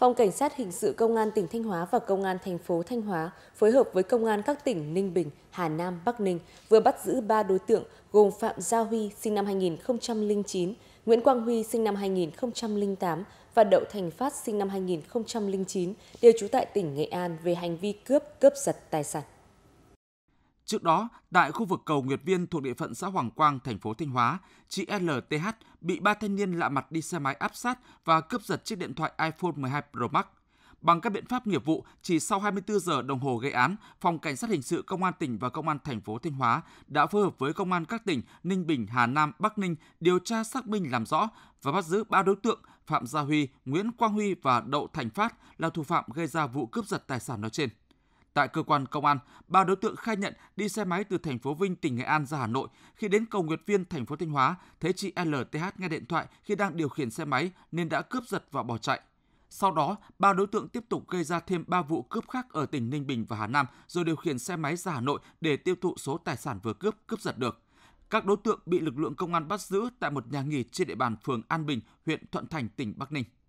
Phòng Cảnh sát Hình sự Công an tỉnh Thanh Hóa và Công an thành phố Thanh Hóa phối hợp với Công an các tỉnh Ninh Bình, Hà Nam, Bắc Ninh vừa bắt giữ 3 đối tượng gồm Phạm Gia Huy sinh năm 2009, Nguyễn Quang Huy sinh năm 2008 và Đậu Thành Phát sinh năm 2009 đều trú tại tỉnh Nghệ An về hành vi cướp, cướp giật tài sản. Trước đó, tại khu vực cầu Nguyệt Viên thuộc địa phận xã Hoàng Quang, thành phố Thanh Hóa, chị LTH bị ba thanh niên lạ mặt đi xe máy áp sát và cướp giật chiếc điện thoại iPhone 12 Pro Max. Bằng các biện pháp nghiệp vụ, chỉ sau 24 giờ đồng hồ gây án, Phòng Cảnh sát hình sự Công an tỉnh và Công an thành phố Thanh Hóa đã phối hợp với Công an các tỉnh Ninh Bình, Hà Nam, Bắc Ninh điều tra xác minh làm rõ và bắt giữ ba đối tượng Phạm Gia Huy, Nguyễn Quang Huy và Đậu Thành Phát là thủ phạm gây ra vụ cướp giật tài sản nói trên. Tại cơ quan công an, ba đối tượng khai nhận đi xe máy từ thành phố Vinh, tỉnh Nghệ An ra Hà Nội. Khi đến cầu Nguyệt Viên, thành phố Thanh Hóa, thấy chị LTH nghe điện thoại khi đang điều khiển xe máy nên đã cướp giật và bỏ chạy. Sau đó, ba đối tượng tiếp tục gây ra thêm 3 vụ cướp khác ở tỉnh Ninh Bình và Hà Nam rồi điều khiển xe máy ra Hà Nội để tiêu thụ số tài sản vừa cướp, cướp giật được. Các đối tượng bị lực lượng công an bắt giữ tại một nhà nghỉ trên địa bàn phường An Bình, huyện Thuận Thành, tỉnh Bắc Ninh.